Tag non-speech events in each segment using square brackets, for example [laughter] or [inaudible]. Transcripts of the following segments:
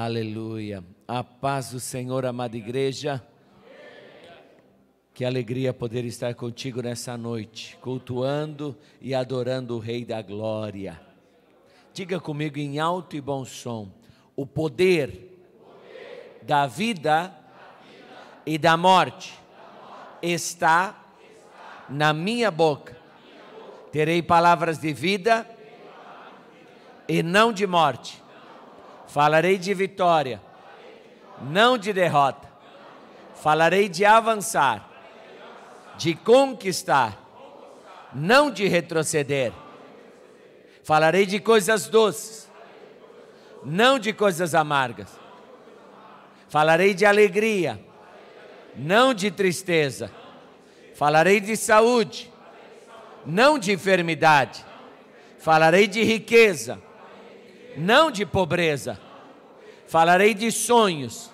Aleluia. A paz do Senhor, amada igreja. Que alegria poder estar contigo nessa noite, cultuando e adorando o Rei da Glória. Diga comigo em alto e bom som: o poder, da, vida e da morte, está, na minha boca. Terei palavras de vida e não de morte. Falarei de vitória, não de derrota. Falarei de avançar, de conquistar, não de retroceder. Falarei de coisas doces, não de coisas amargas. Falarei de alegria, não de tristeza. Falarei de saúde, não de enfermidade. Falarei de riqueza, não de pobreza. Falarei de sonhos,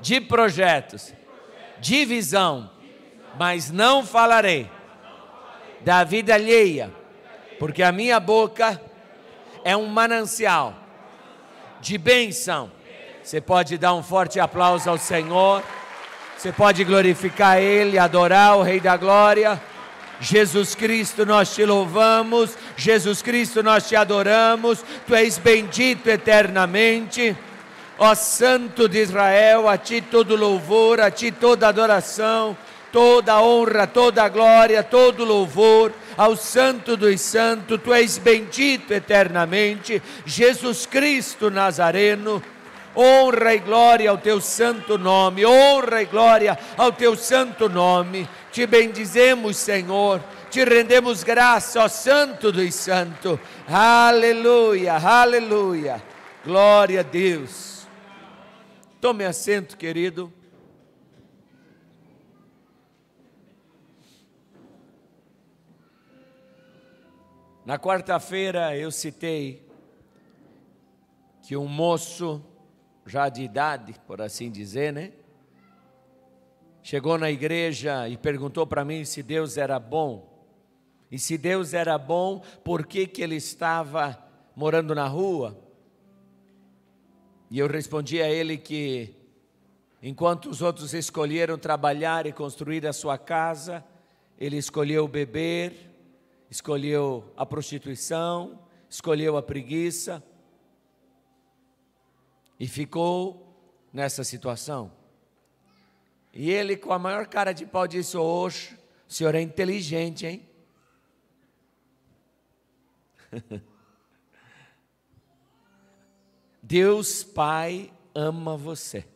de projetos, de visão, mas não falarei da vida alheia, porque a minha boca é um manancial de bênção. Você pode dar um forte aplauso ao Senhor, você pode glorificar Ele, adorar o Rei da Glória. Jesus Cristo, nós te louvamos, Jesus Cristo, nós te adoramos, tu és bendito eternamente. Ó Santo de Israel, a ti todo louvor, a ti toda adoração, toda honra, toda glória, todo louvor. Ao Santo dos Santos, tu és bendito eternamente, Jesus Cristo Nazareno. Honra e glória ao teu santo nome, honra e glória ao teu santo nome. Te bendizemos, Senhor. Te rendemos graça, ó Santo dos Santos. Aleluia, aleluia. Glória a Deus. Tome assento, querido. Na quarta-feira eu citei que um moço já de idade, por assim dizer, né? Chegou na igreja e perguntou para mim se Deus era bom. E se Deus era bom, por que, que ele estava morando na rua? E eu respondi a ele que, enquanto os outros escolheram trabalhar e construir a sua casa, ele escolheu beber, escolheu a prostituição, escolheu a preguiça e ficou nessa situação. E ele, com a maior cara de pau, disse: Oxe, o senhor é inteligente, hein? [laughs] Deus Pai ama você.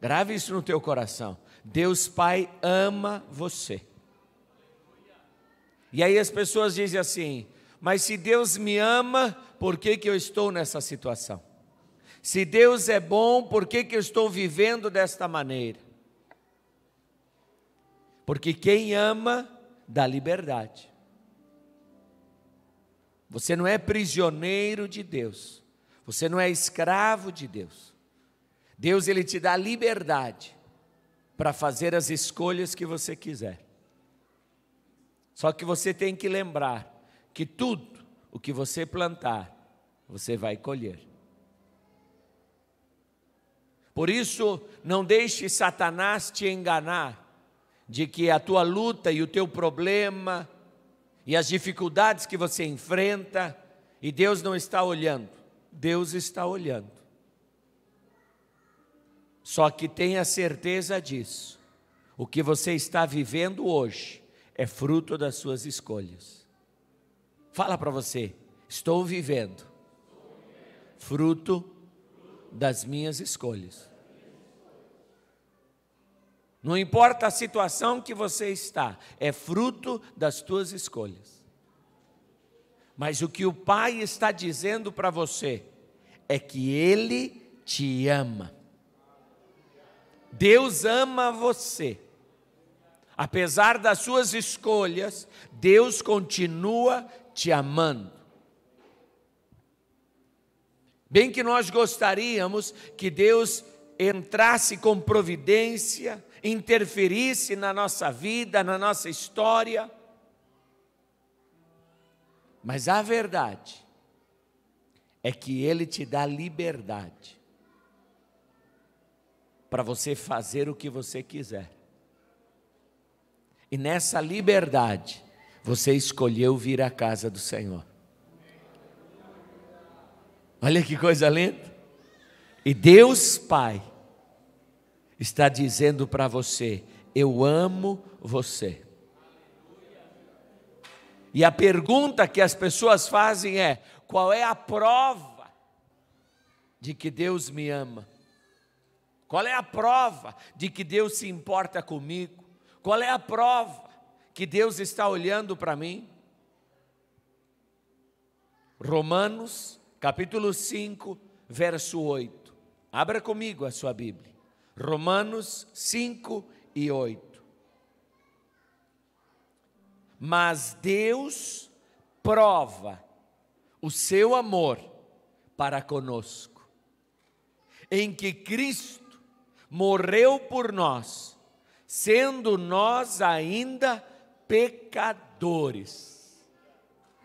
Grave isso no teu coração. Deus Pai ama você. E aí as pessoas dizem assim: mas se Deus me ama, por que, que eu estou nessa situação? Se Deus é bom, por que, que eu estou vivendo desta maneira? Porque quem ama dá liberdade. Você não é prisioneiro de Deus. Você não é escravo de Deus. Deus ele te dá liberdade para fazer as escolhas que você quiser. Só que você tem que lembrar que tudo o que você plantar, você vai colher. Por isso, não deixe Satanás te enganar de que a tua luta e o teu problema e as dificuldades que você enfrenta, e Deus não está olhando. Deus está olhando. Só que tenha certeza disso. O que você está vivendo hoje é fruto das suas escolhas. Fala para você: estou vivendo fruto das minhas escolhas. Não importa a situação que você está, é fruto das tuas escolhas. Mas o que o Pai está dizendo para você é que Ele te ama. Deus ama você. Apesar das suas escolhas, Deus continua te amando. Bem que nós gostaríamos que Deus entrasse com providência, interferisse na nossa vida, na nossa história. Mas a verdade é que Ele te dá liberdade para você fazer o que você quiser. E nessa liberdade, você escolheu vir à casa do Senhor. Olha que coisa linda. E Deus Pai está dizendo para você: Eu amo você. E a pergunta que as pessoas fazem é: qual é a prova de que Deus me ama? Qual é a prova de que Deus se importa comigo? Qual é a prova que Deus está olhando para mim? Romanos, capítulo 5, verso 8. Abra comigo a sua Bíblia. Romanos 5 e 8. Mas Deus prova o seu amor para conosco, em que Cristo morreu por nós, sendo nós ainda pecadores.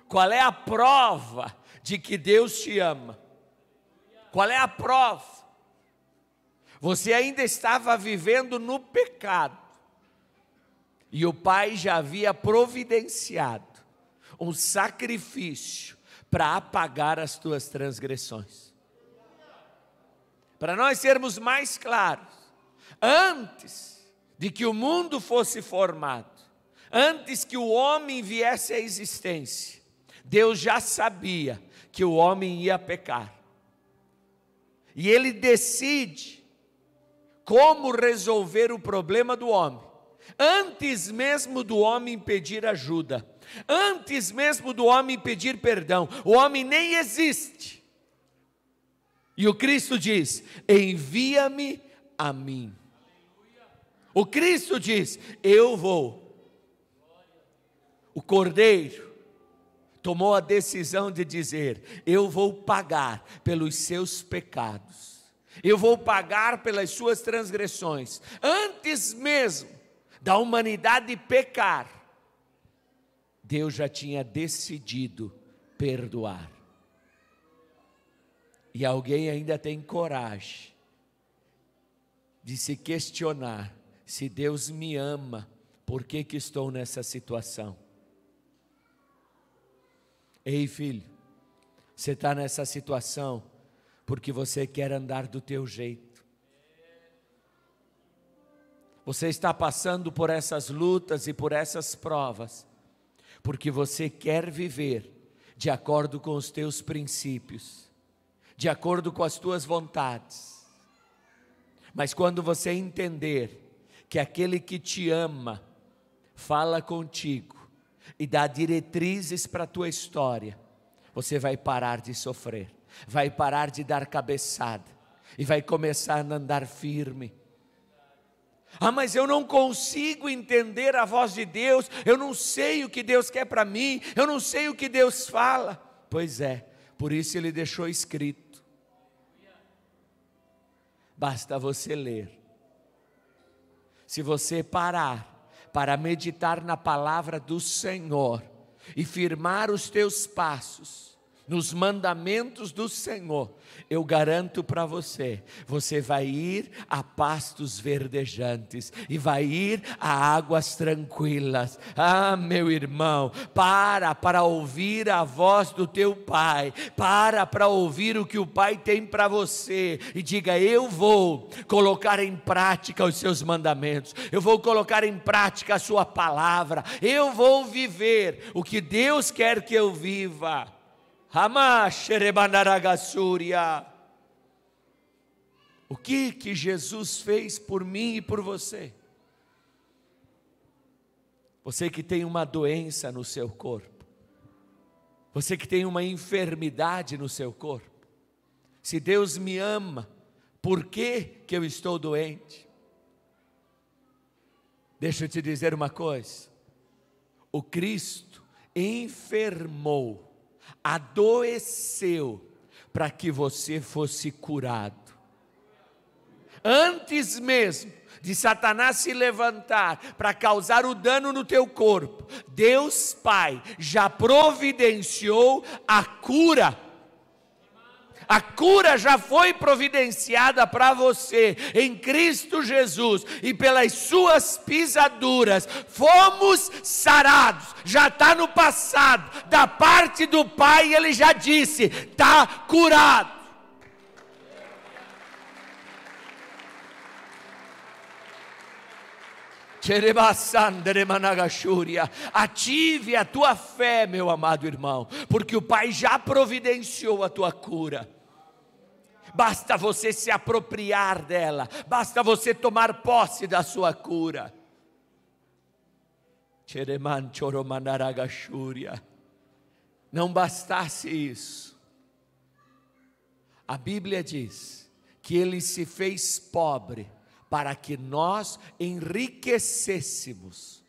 Qual é a prova de que Deus te ama? Qual é a prova? Você ainda estava vivendo no pecado, e o Pai já havia providenciado um sacrifício para apagar as tuas transgressões. Para nós sermos mais claros, antes de que o mundo fosse formado, Antes que o homem viesse à existência, Deus já sabia que o homem ia pecar. E ele decide como resolver o problema do homem, antes mesmo do homem pedir ajuda, antes mesmo do homem pedir perdão. O homem nem existe. E o Cristo diz: Envia-me a mim. O Cristo diz: Eu vou o cordeiro tomou a decisão de dizer: Eu vou pagar pelos seus pecados, eu vou pagar pelas suas transgressões, antes mesmo da humanidade pecar, Deus já tinha decidido perdoar. E alguém ainda tem coragem de se questionar se Deus me ama, por que, que estou nessa situação? Ei, filho, você está nessa situação porque você quer andar do teu jeito. Você está passando por essas lutas e por essas provas porque você quer viver de acordo com os teus princípios, de acordo com as tuas vontades. Mas quando você entender que aquele que te ama fala contigo, e dar diretrizes para a tua história, você vai parar de sofrer, vai parar de dar cabeçada e vai começar a andar firme. Ah, mas eu não consigo entender a voz de Deus, eu não sei o que Deus quer para mim, eu não sei o que Deus fala. Pois é, por isso ele deixou escrito. Basta você ler. Se você parar para meditar na palavra do Senhor e firmar os teus passos nos mandamentos do Senhor, eu garanto para você: você vai ir a pastos verdejantes e vai ir a águas tranquilas. Ah, meu irmão, para para ouvir a voz do teu pai, para para ouvir o que o pai tem para você e diga: eu vou colocar em prática os seus mandamentos, eu vou colocar em prática a sua palavra, eu vou viver o que Deus quer que eu viva. O que que Jesus fez por mim e por você? Você que tem uma doença no seu corpo, você que tem uma enfermidade no seu corpo, se Deus me ama, por que, que eu estou doente? Deixa eu te dizer uma coisa: o Cristo enfermou adoeceu para que você fosse curado. Antes mesmo de Satanás se levantar para causar o dano no teu corpo, Deus Pai já providenciou a cura a cura já foi providenciada para você em Cristo Jesus, e pelas suas pisaduras fomos sarados. Já está no passado, da parte do Pai, ele já disse: está curado. Ative a tua fé, meu amado irmão, porque o Pai já providenciou a tua cura basta você se apropriar dela, basta você tomar posse da sua cura. Não bastasse isso, a Bíblia diz que ele se fez pobre para que nós enriquecêssemos.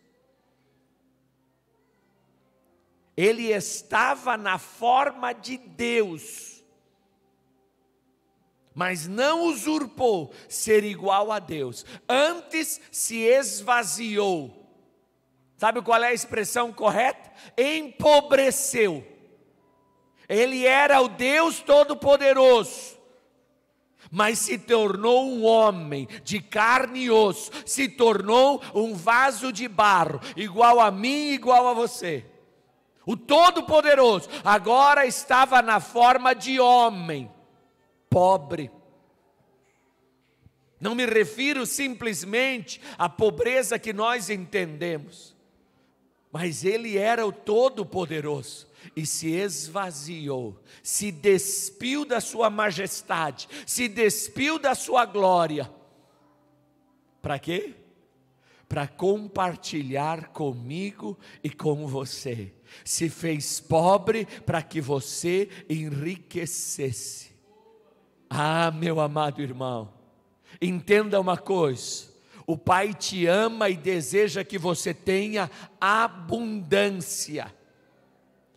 Ele estava na forma de Deus, mas não usurpou ser igual a Deus, antes se esvaziou. Sabe qual é a expressão correta? Empobreceu. Ele era o Deus Todo-Poderoso mas se tornou um homem de carne e osso, se tornou um vaso de barro, igual a mim, igual a você. O Todo-Poderoso agora estava na forma de homem, pobre. Não me refiro simplesmente à pobreza que nós entendemos, mas ele era o Todo-Poderoso e se esvaziou, se despiu da sua majestade, se despiu da sua glória. Para quê? Para compartilhar comigo e com você. Se fez pobre para que você enriquecesse. Ah, meu amado irmão, entenda uma coisa. O Pai te ama e deseja que você tenha abundância.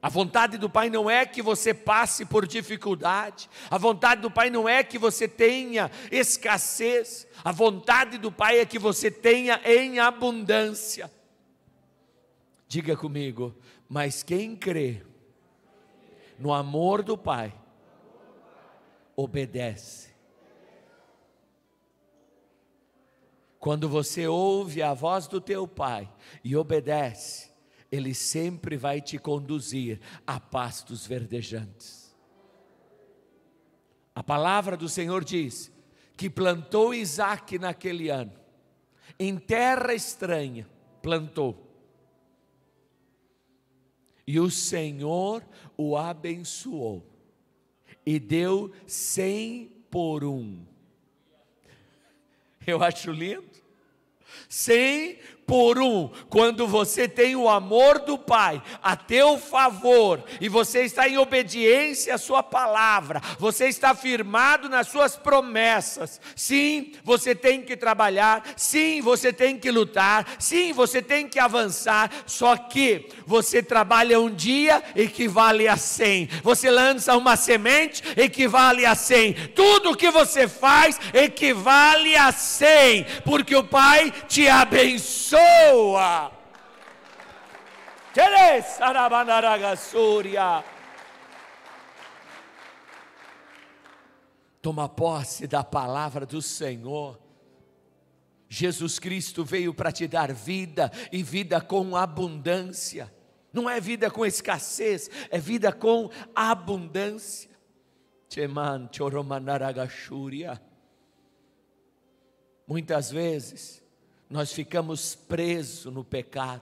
A vontade do Pai não é que você passe por dificuldade, a vontade do Pai não é que você tenha escassez, a vontade do Pai é que você tenha em abundância. Diga comigo, mas quem crê no amor do Pai, obedece. Quando você ouve a voz do teu Pai e obedece, ele sempre vai te conduzir a pastos verdejantes. A palavra do Senhor diz que plantou Isaac naquele ano, em terra estranha, plantou. E o Senhor o abençoou e deu cem por um. Eu acho lindo. Cem por um. Quando você tem o amor do Pai a teu favor e você está em obediência à Sua palavra, você está firmado nas Suas promessas. Sim, você tem que trabalhar, sim, você tem que lutar, sim, você tem que avançar. Só que você trabalha um dia equivale a cem, você lança uma semente equivale a cem, tudo que você faz equivale a cem, porque o Pai te abençoa pessoa. Toma posse da palavra do Senhor. Jesus Cristo veio para te dar vida e vida com abundância. Não é vida com escassez, é vida com abundância. Muitas vezes, nós ficamos presos no pecado,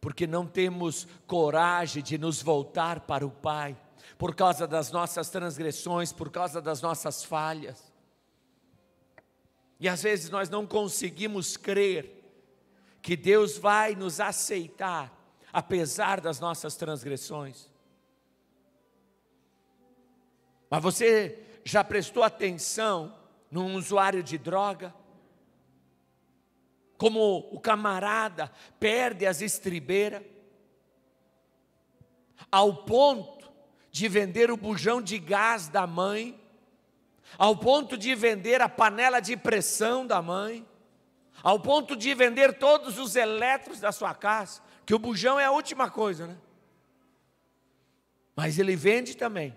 porque não temos coragem de nos voltar para o Pai, por causa das nossas transgressões, por causa das nossas falhas. E às vezes nós não conseguimos crer que Deus vai nos aceitar, apesar das nossas transgressões. Mas você já prestou atenção num usuário de droga? como o camarada perde as estribeiras, ao ponto de vender o bujão de gás da mãe, ao ponto de vender a panela de pressão da mãe, ao ponto de vender todos os elétrons da sua casa, que o bujão é a última coisa, né? Mas ele vende também.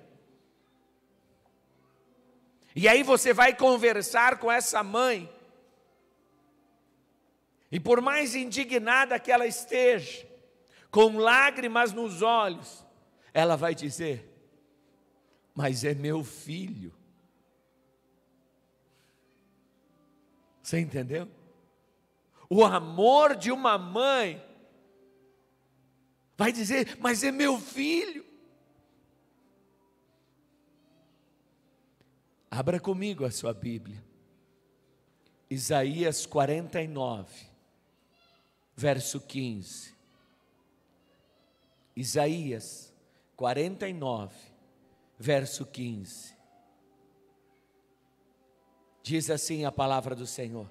E aí você vai conversar com essa mãe e por mais indignada que ela esteja, com lágrimas nos olhos, ela vai dizer: Mas é meu filho. Você entendeu? O amor de uma mãe vai dizer: Mas é meu filho. Abra comigo a sua Bíblia. Isaías 49 verso 15. Isaías 49, verso 15. Diz assim a palavra do Senhor: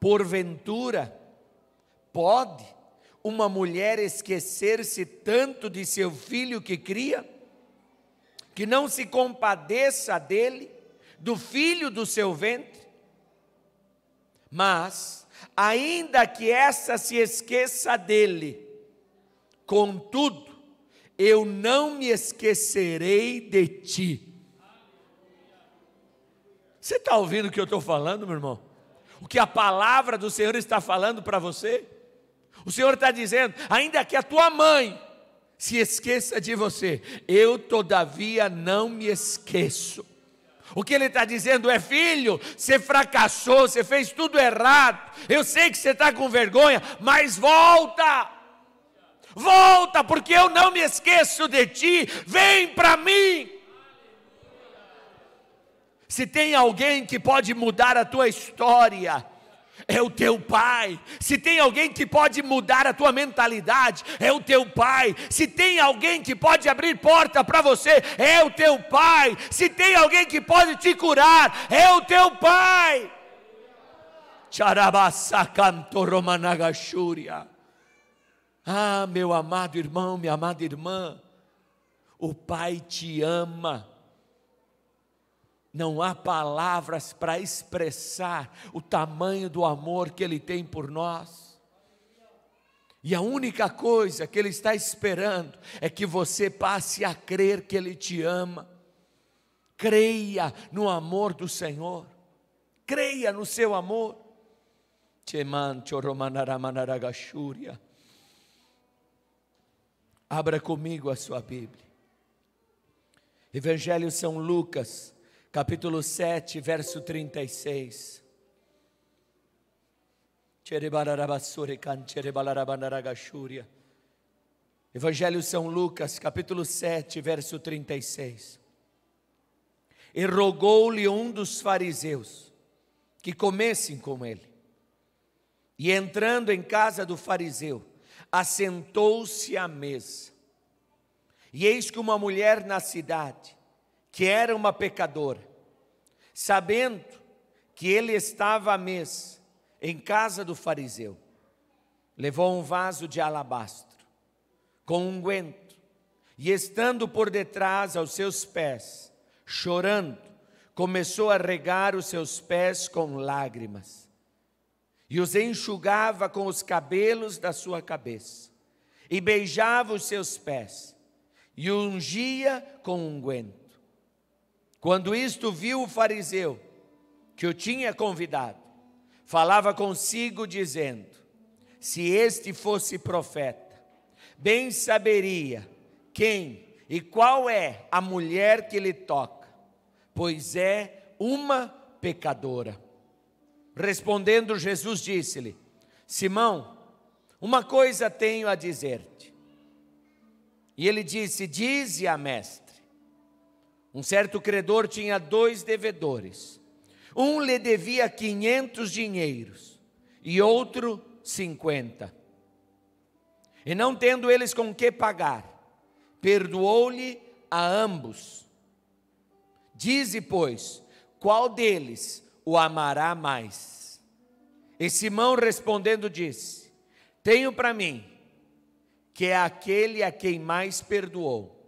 Porventura, pode uma mulher esquecer-se tanto de seu filho que cria, que não se compadeça dele, do filho do seu ventre? Mas, ainda que essa se esqueça dele. Contudo, eu não me esquecerei de ti. Você está ouvindo o que eu estou falando, meu irmão? O que a palavra do Senhor está falando para você? O Senhor está dizendo: ainda que a tua mãe se esqueça de você, eu todavia não me esqueço. O que ele está dizendo é: filho, você fracassou, você fez tudo errado. Eu sei que você está com vergonha, mas volta. Volta, porque eu não me esqueço de ti. Vem para mim. Se tem alguém que pode mudar a tua história, é o teu pai. Se tem alguém que pode mudar a tua mentalidade, é o teu pai. Se tem alguém que pode abrir porta para você, é o teu pai. Se tem alguém que pode te curar, é o teu pai. Ah, meu amado irmão, minha amada irmã, o Pai te ama. Não há palavras para expressar o tamanho do amor que Ele tem por nós. E a única coisa que Ele está esperando é que você passe a crer que Ele te ama. Creia no amor do Senhor. Creia no seu amor. Abra comigo a sua Bíblia. Evangelho São Lucas, capítulo 7, verso 36. Evangelho São Lucas, capítulo 7, verso 36. E rogou-lhe um dos fariseus que comessem com ele. E entrando em casa do fariseu, assentou-se à mesa. E eis que uma mulher na cidade, que era uma pecadora, sabendo que ele estava à mesa em casa do fariseu, levou um vaso de alabastro com unguento um e estando por detrás aos seus pés, chorando, começou a regar os seus pés com lágrimas e os enxugava com os cabelos da sua cabeça, e beijava os seus pés, e ungia com unguento. Quando isto viu o fariseu, que o tinha convidado, falava consigo, dizendo: Se este fosse profeta, bem saberia quem e qual é a mulher que lhe toca, pois é uma pecadora. Respondendo, Jesus disse-lhe: Simão, uma coisa tenho a dizer-te. E ele disse: Dize a mestre. Um certo credor tinha dois devedores. Um lhe devia 500 dinheiros e outro 50. E não tendo eles com que pagar, perdoou-lhe a ambos. Dize, pois, qual deles o amará mais? E Simão respondendo disse: Tenho para mim que é aquele a quem mais perdoou.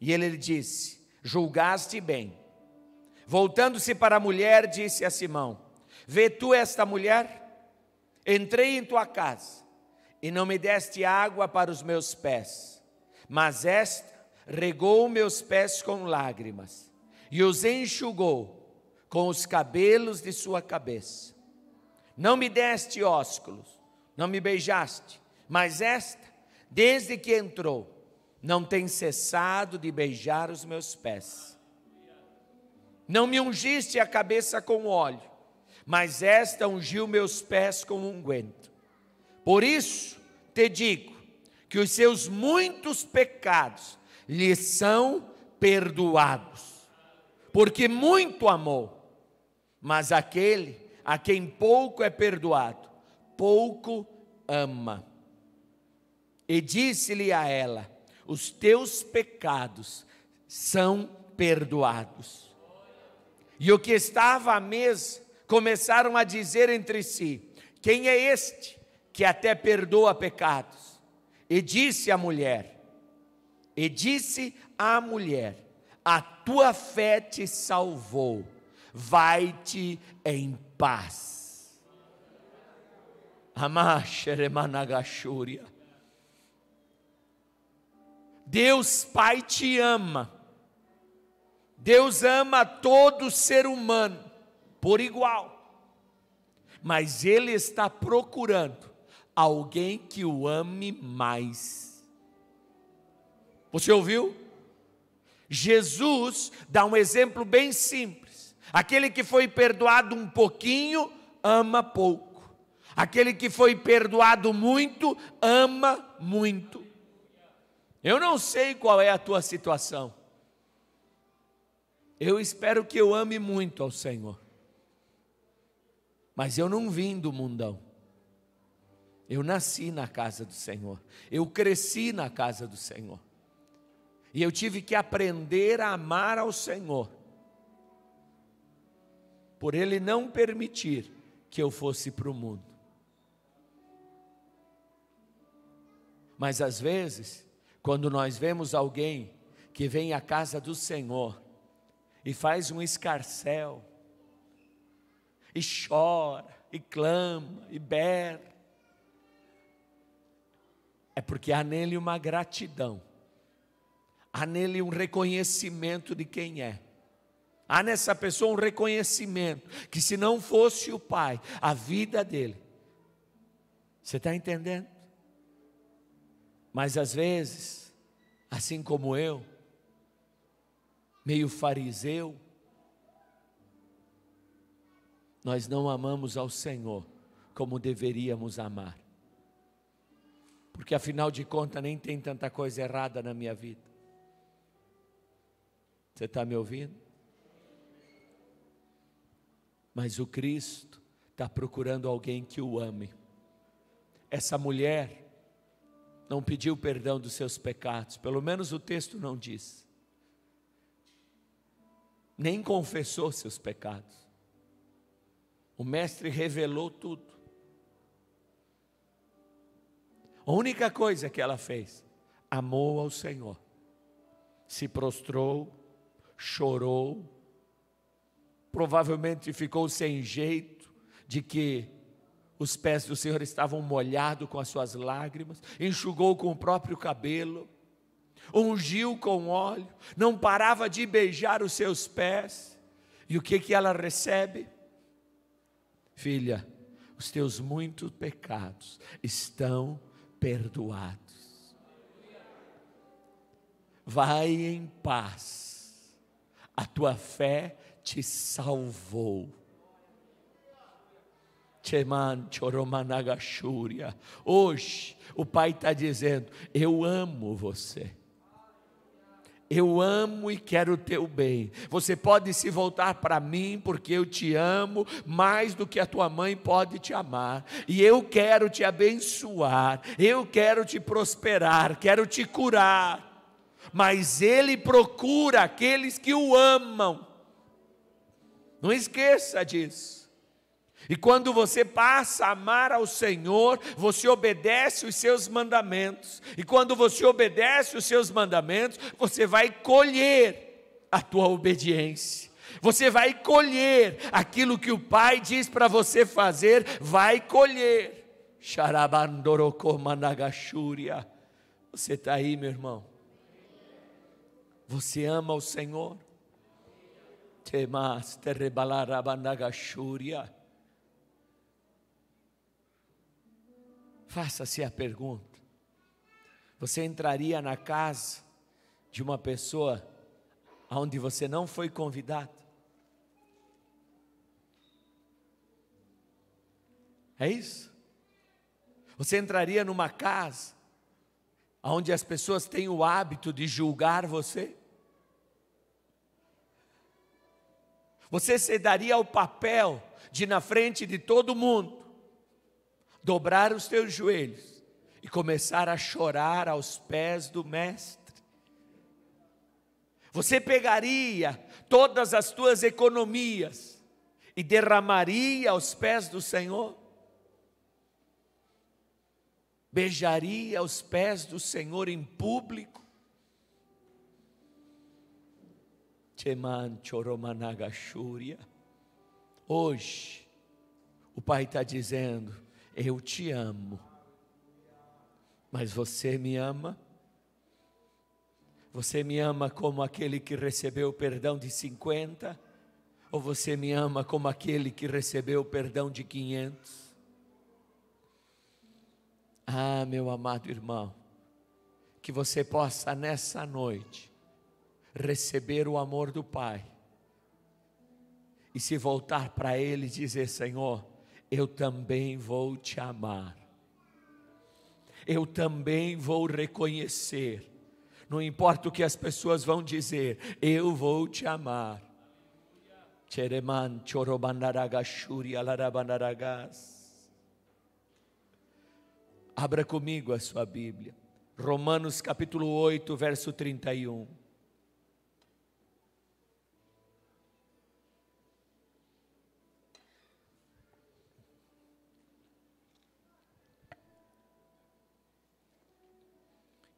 E ele lhe disse: julgaste bem. Voltando-se para a mulher, disse a Simão: Vê tu esta mulher? Entrei em tua casa e não me deste água para os meus pés, mas esta regou meus pés com lágrimas e os enxugou com os cabelos de sua cabeça. Não me deste ósculos, não me beijaste, mas esta, desde que entrou, não tem cessado de beijar os meus pés. Não me ungiste a cabeça com óleo, mas esta ungiu meus pés com unguento. Por isso te digo que os seus muitos pecados lhe são perdoados, porque muito amou. Mas aquele a quem pouco é perdoado, pouco ama. E disse-lhe a ela: os teus pecados são perdoados. E o que estava à mesa começaram a dizer entre si: Quem é este que até perdoa pecados? E disse a mulher: E disse à mulher: A tua fé te salvou. Vai-te em paz. Amá Sheremanagashúria. Deus Pai te ama. Deus ama todo ser humano por igual. Mas Ele está procurando alguém que o ame mais. Você ouviu? Jesus dá um exemplo bem simples. Aquele que foi perdoado um pouquinho, ama pouco. Aquele que foi perdoado muito, ama muito. Eu não sei qual é a tua situação. Eu espero que eu ame muito ao Senhor. Mas eu não vim do mundão. Eu nasci na casa do Senhor. Eu cresci na casa do Senhor. E eu tive que aprender a amar ao Senhor. Por Ele não permitir que eu fosse para o mundo. Mas às vezes, quando nós vemos alguém que vem à casa do Senhor e faz um escarcel, e chora, e clama, e berra, é porque há nele uma gratidão, há nele um reconhecimento de quem é. Há nessa pessoa um reconhecimento que se não fosse o Pai, a vida dele. Você está entendendo? Mas às vezes, assim como eu, meio fariseu, nós não amamos ao Senhor como deveríamos amar. Porque afinal de contas nem tem tanta coisa errada na minha vida. Você está me ouvindo? Mas o Cristo está procurando alguém que o ame. Essa mulher não pediu perdão dos seus pecados, pelo menos o texto não diz. Nem confessou seus pecados. O mestre revelou tudo. A única coisa que ela fez, amou ao Senhor, se prostrou, chorou, provavelmente ficou sem jeito de que os pés do Senhor estavam molhados com as suas lágrimas, enxugou com o próprio cabelo, ungiu com óleo, não parava de beijar os seus pés. E o que que ela recebe? Filha, os teus muitos pecados estão perdoados. Vai em paz. A tua fé te salvou. Hoje, o Pai está dizendo: Eu amo você. Eu amo e quero o teu bem. Você pode se voltar para mim, porque eu te amo mais do que a tua mãe pode te amar. E eu quero te abençoar, eu quero te prosperar, quero te curar. Mas Ele procura aqueles que o amam. Não esqueça disso. E quando você passa a amar ao Senhor, você obedece os seus mandamentos. E quando você obedece os seus mandamentos, você vai colher a tua obediência. Você vai colher aquilo que o Pai diz para você fazer, vai colher. Xarabandorokomanagashúria. Você está aí, meu irmão? Você ama o Senhor? Temas terrebalarabandagashúria. Faça-se a pergunta: você entraria na casa de uma pessoa aonde você não foi convidado? É isso? Você entraria numa casa onde as pessoas têm o hábito de julgar você? Você se daria ao papel de, na frente de todo mundo, dobrar os teus joelhos e começar a chorar aos pés do Mestre. Você pegaria todas as tuas economias e derramaria aos pés do Senhor? Beijaria aos pés do Senhor em público? Hoje, o Pai está dizendo: eu te amo. Mas você me ama? Você me ama como aquele que recebeu o perdão de 50? Ou você me ama como aquele que recebeu o perdão de 500? Ah, meu amado irmão, que você possa nessa noite receber o amor do Pai e se voltar para Ele e dizer: Senhor, eu também vou te amar. Eu também vou reconhecer. Não importa o que as pessoas vão dizer, eu vou te amar. Chereman chorobanaragashuri alarabandaragas. Abra comigo a sua Bíblia. Romanos capítulo 8, verso 31.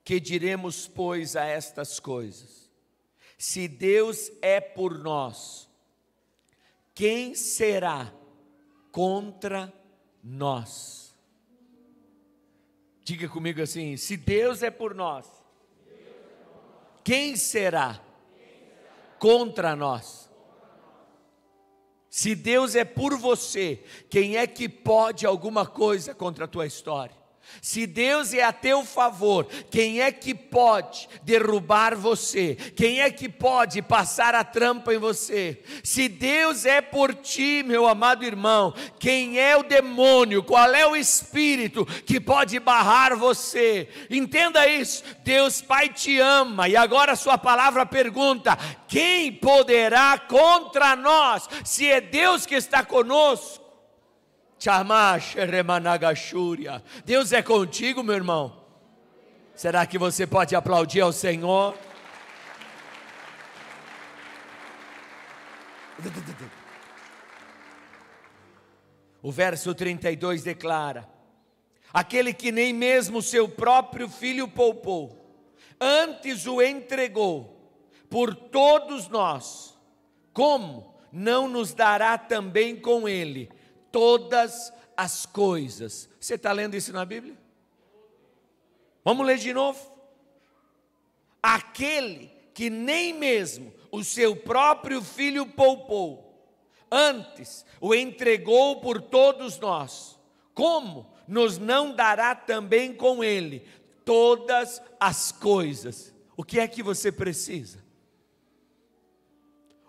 Que diremos, pois, a estas coisas? Se Deus é por nós, quem será contra nós? Diga comigo assim: se Deus é por nós, quem será contra nós? Se Deus é por você, quem é que pode alguma coisa contra a tua história? Se Deus é a teu favor, quem é que pode derrubar você? Quem é que pode passar a trampa em você? Se Deus é por ti, meu amado irmão, quem é o demônio? Qual é o espírito que pode barrar você? Entenda isso. Deus Pai te ama e agora sua palavra pergunta: quem poderá contra nós? Se é Deus que está conosco, Deus é contigo, meu irmão. Será que você pode aplaudir ao Senhor? O verso 32 declara: Aquele que nem mesmo seu próprio filho poupou, antes o entregou por todos nós, como não nos dará também com ele? todas as coisas. Você está lendo isso na Bíblia? Vamos ler de novo? Aquele que nem mesmo o seu próprio filho poupou, antes o entregou por todos nós, como nos não dará também com ele todas as coisas? O que é que você precisa?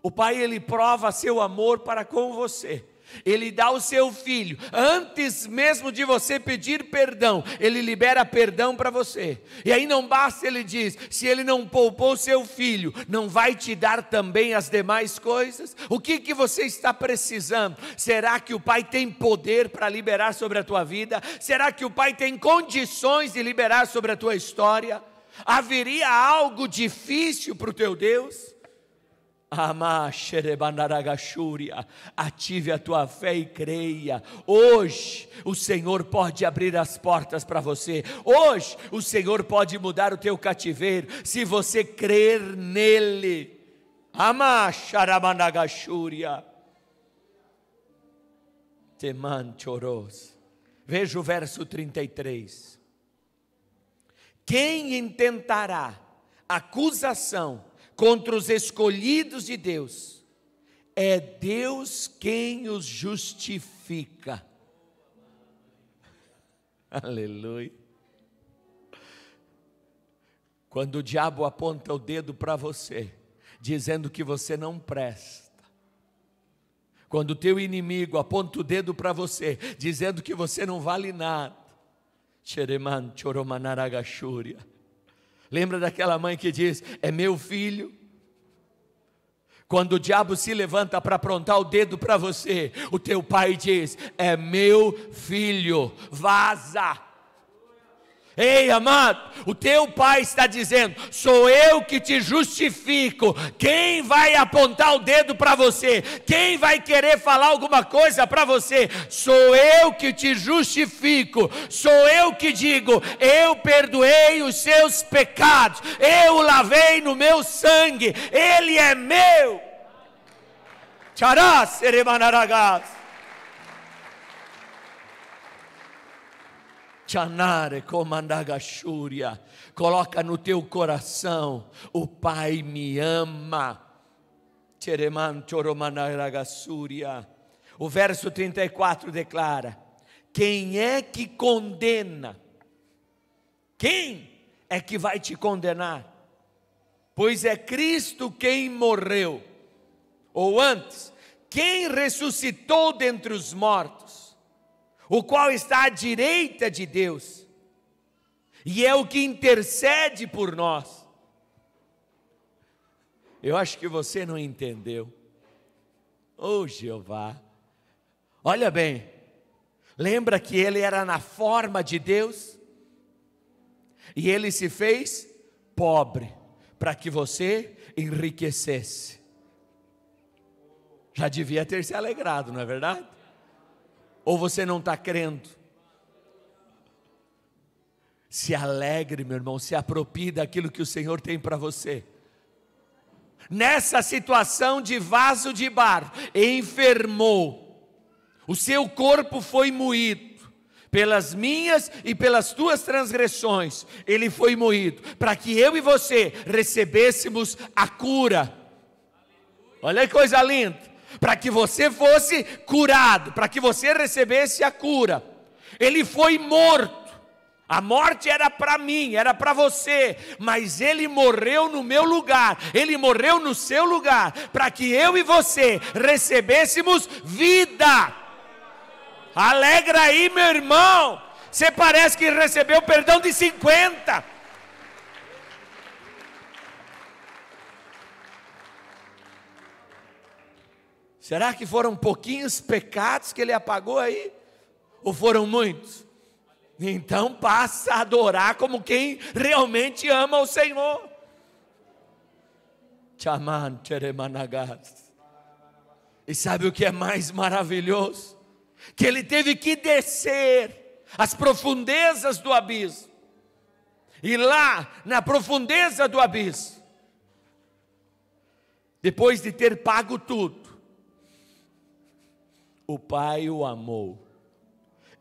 O Pai ele prova seu amor para com você ele dá o seu filho, antes mesmo de você pedir perdão, ele libera perdão para você. E aí não basta ele diz: se ele não poupou seu filho, não vai te dar também as demais coisas? O que que você está precisando? Será que o pai tem poder para liberar sobre a tua vida? Será que o pai tem condições de liberar sobre a tua história? Haveria algo difícil para o teu Deus? Ative a tua fé e creia. Hoje o Senhor pode abrir as portas para você. Hoje o Senhor pode mudar o teu cativeiro se você crer nele. Amacharabandagashúria. Temanchoros. Veja o verso 33. Quem intentará acusação? contra os escolhidos de Deus. É Deus quem os justifica. [laughs] Aleluia. Quando o diabo aponta o dedo para você, dizendo que você não presta, quando o teu inimigo aponta o dedo para você, dizendo que você não vale nada, Xereman Choromanaragachúria, Lembra daquela mãe que diz: É meu filho? Quando o diabo se levanta para aprontar o dedo para você, o teu pai diz: É meu filho, vaza. Ei, amado, o teu pai está dizendo: sou eu que te justifico. Quem vai apontar o dedo para você? Quem vai querer falar alguma coisa para você? Sou eu que te justifico. Sou eu que digo: eu perdoei os seus pecados. Eu o lavei no meu sangue. Ele é meu. Tchará, seremanaragás. Chanare Coloca no teu coração: o Pai me ama. O verso 34 declara: Quem é que condena? Quem é que vai te condenar? Pois é Cristo quem morreu, ou antes, quem ressuscitou dentre os mortos o qual está à direita de Deus, e é o que intercede por nós. Eu acho que você não entendeu. Oh Jeová, olha bem, lembra que ele era na forma de Deus, e ele se fez pobre, para que você enriquecesse. Já devia ter se alegrado, não é verdade? Ou você não está crendo? Se alegre, meu irmão, se apropie daquilo que o Senhor tem para você. Nessa situação de vaso de barro, enfermou, o seu corpo foi moído, pelas minhas e pelas tuas transgressões, ele foi moído, para que eu e você recebêssemos a cura. Olha que coisa linda! para que você fosse curado, para que você recebesse a cura. Ele foi morto. A morte era para mim, era para você, mas ele morreu no meu lugar, ele morreu no seu lugar, para que eu e você recebêssemos vida. Alegra aí, meu irmão. Você parece que recebeu perdão de 50. Será que foram pouquinhos pecados que ele apagou aí? Ou foram muitos? Então passa a adorar como quem realmente ama o Senhor. Chaman Teremanagás. E sabe o que é mais maravilhoso? Que ele teve que descer as profundezas do abismo. E lá, na profundeza do abismo, depois de ter pago tudo, o Pai o amou,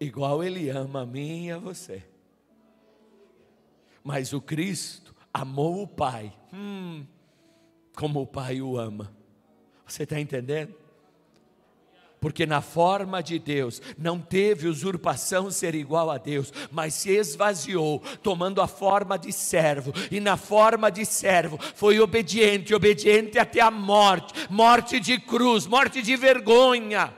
igual ele ama a mim e a você. Mas o Cristo amou o Pai, hum, como o Pai o ama. Você está entendendo? porque na forma de Deus não teve usurpação ser igual a Deus, mas se esvaziou, tomando a forma de servo, e na forma de servo foi obediente, obediente até a morte, morte de cruz, morte de vergonha.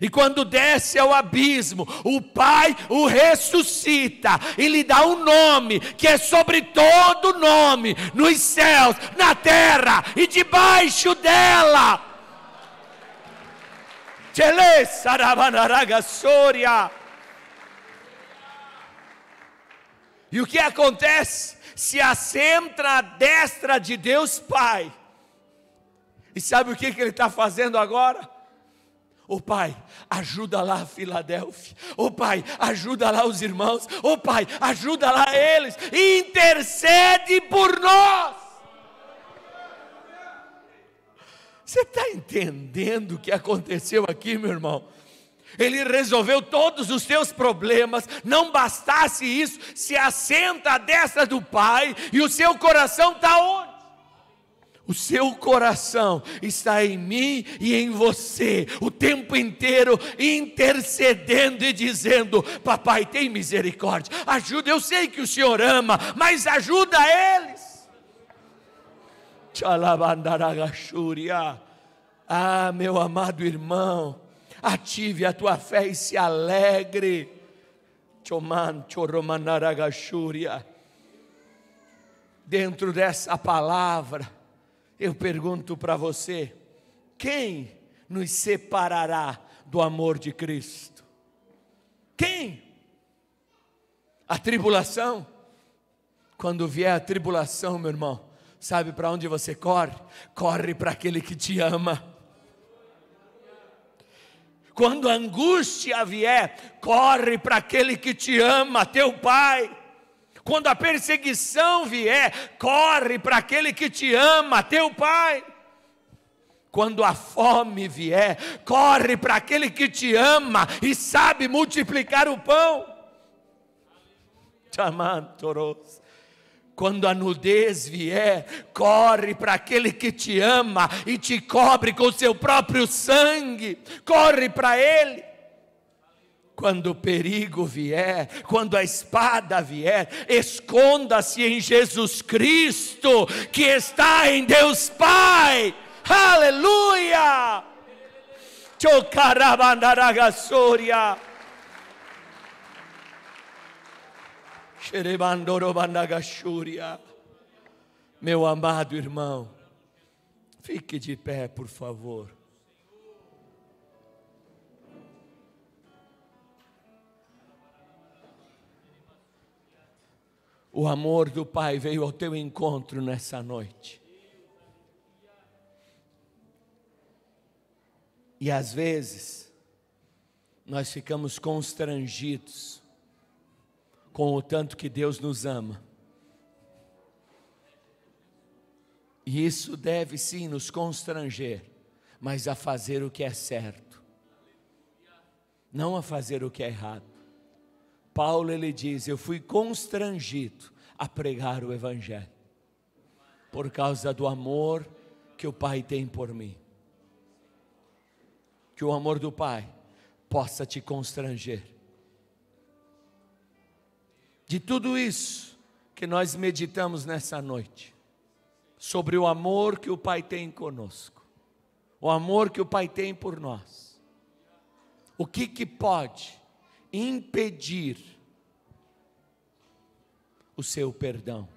E quando desce ao abismo, o Pai o ressuscita e lhe dá um nome que é sobre todo nome, nos céus, na terra e debaixo dela. E o que acontece? Se assenta à destra de Deus Pai. E sabe o que, que ele está fazendo agora? Ô oh, Pai, ajuda lá a Filadélfia. Ô oh, Pai, ajuda lá os irmãos. Ô oh, Pai, ajuda lá eles. Intercede por nós. Você está entendendo o que aconteceu aqui, meu irmão? Ele resolveu todos os seus problemas, não bastasse isso, se assenta à destra do Pai e o seu coração está onde? O seu coração está em mim e em você, o tempo inteiro intercedendo e dizendo: Papai, tem misericórdia, ajuda. Eu sei que o Senhor ama, mas ajuda eles. Ah, meu amado irmão, ative a tua fé e se alegre. Dentro dessa palavra eu pergunto para você: quem nos separará do amor de Cristo? Quem? A tribulação? Quando vier a tribulação, meu irmão, sabe para onde você corre? Corre para aquele que te ama. Quando a angústia vier, corre para aquele que te ama, teu Pai. Quando a perseguição vier, corre para aquele que te ama, teu pai. Quando a fome vier, corre para aquele que te ama e sabe multiplicar o pão. Chamantoros. Quando a nudez vier, corre para aquele que te ama e te cobre com seu próprio sangue. Corre para ele. Quando o perigo vier, quando a espada vier, esconda-se em Jesus Cristo, que está em Deus Pai. Aleluia! Chocarabandaragassoria. Xerebandorobandagashúria. Meu amado irmão, fique de pé, por favor. O amor do Pai veio ao teu encontro nessa noite. E às vezes, nós ficamos constrangidos com o tanto que Deus nos ama. E isso deve sim nos constranger, mas a fazer o que é certo, não a fazer o que é errado. Paulo ele diz: Eu fui constrangido a pregar o Evangelho, por causa do amor que o Pai tem por mim. Que o amor do Pai possa te constranger. De tudo isso que nós meditamos nessa noite, sobre o amor que o Pai tem conosco, o amor que o Pai tem por nós, o que que pode impedir o seu perdão?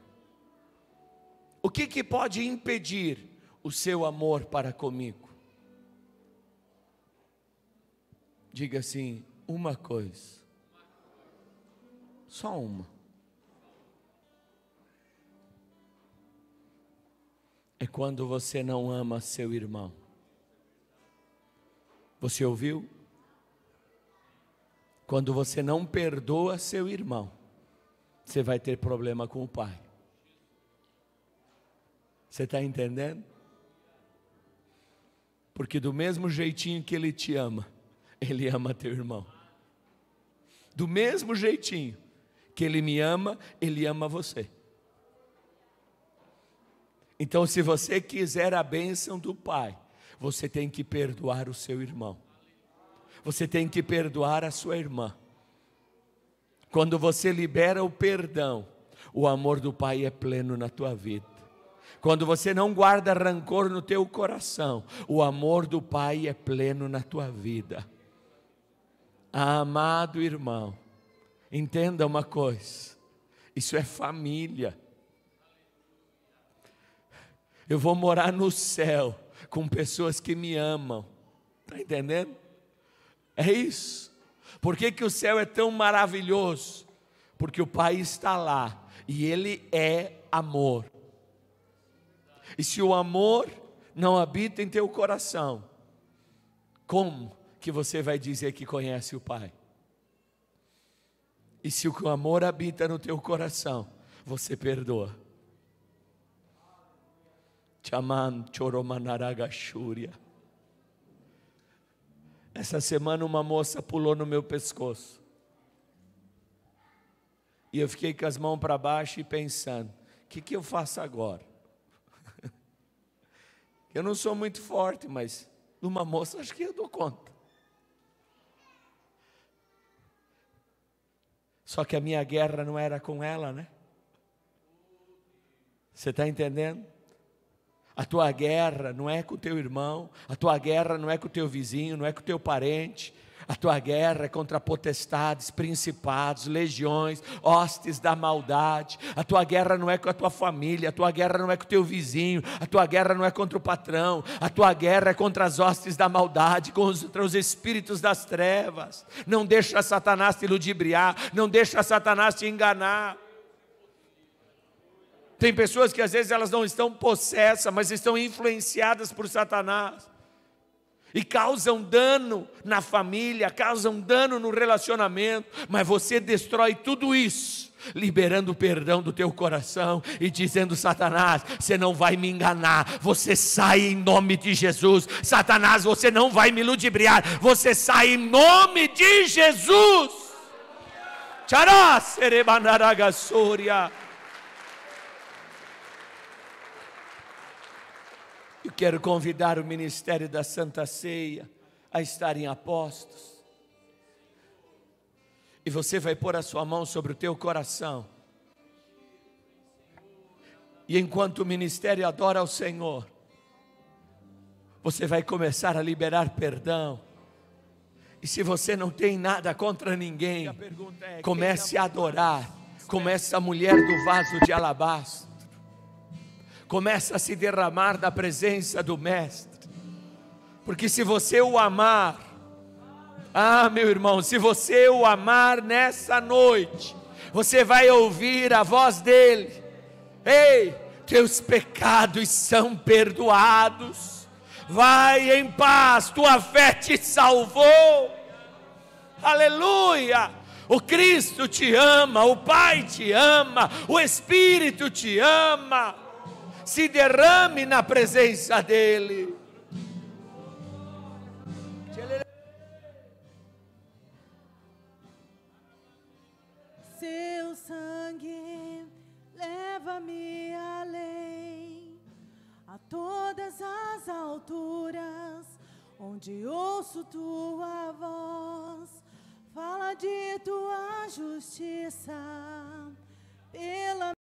O que, que pode impedir o seu amor para comigo? Diga assim: uma coisa, só uma. É quando você não ama seu irmão. Você ouviu? Quando você não perdoa seu irmão, você vai ter problema com o pai. Você está entendendo? Porque do mesmo jeitinho que ele te ama, ele ama teu irmão. Do mesmo jeitinho que ele me ama, ele ama você. Então, se você quiser a bênção do pai, você tem que perdoar o seu irmão você tem que perdoar a sua irmã. Quando você libera o perdão, o amor do Pai é pleno na tua vida. Quando você não guarda rancor no teu coração, o amor do Pai é pleno na tua vida. Amado irmão, entenda uma coisa: isso é família. Eu vou morar no céu com pessoas que me amam. Está entendendo? É isso. Por que, que o céu é tão maravilhoso? Porque o Pai está lá e Ele é amor. E se o amor não habita em teu coração, como que você vai dizer que conhece o Pai? E se o amor habita no teu coração, você perdoa. Chaman choromanaragashuria. Essa semana uma moça pulou no meu pescoço. E eu fiquei com as mãos para baixo e pensando: o que, que eu faço agora? [laughs] eu não sou muito forte, mas de uma moça acho que eu dou conta. Só que a minha guerra não era com ela, né? Você está entendendo? A tua guerra não é com o teu irmão, a tua guerra não é com o teu vizinho, não é com o teu parente. A tua guerra é contra potestades, principados, legiões, hostes da maldade. A tua guerra não é com a tua família, a tua guerra não é com o teu vizinho, a tua guerra não é contra o patrão, a tua guerra é contra as hostes da maldade, contra os espíritos das trevas. Não deixa Satanás te ludibriar, não deixa Satanás te enganar. Tem pessoas que às vezes elas não estão possessas, mas estão influenciadas por Satanás. E causam dano na família, causam dano no relacionamento, mas você destrói tudo isso, liberando o perdão do teu coração e dizendo: Satanás, você não vai me enganar, você sai em nome de Jesus. Satanás, você não vai me ludibriar, você sai em nome de Jesus. Tchará serebanaragassúria. Eu quero convidar o Ministério da Santa Ceia a estarem apostos. E você vai pôr a sua mão sobre o teu coração. E enquanto o ministério adora ao Senhor, você vai começar a liberar perdão. E se você não tem nada contra ninguém, é, comece é a adorar, comece a mulher do vaso de alabastro começa a se derramar da presença do Mestre. Porque se você o amar, ah, meu irmão, se você o amar nessa noite, você vai ouvir a voz dele. Ei, teus pecados são perdoados. Vai em paz, tua fé te salvou. Aleluia! O Cristo te ama, o Pai te ama, o Espírito te ama se derrame na presença dEle. Seu sangue leva-me além a todas as alturas, onde ouço tua voz, fala de tua justiça pela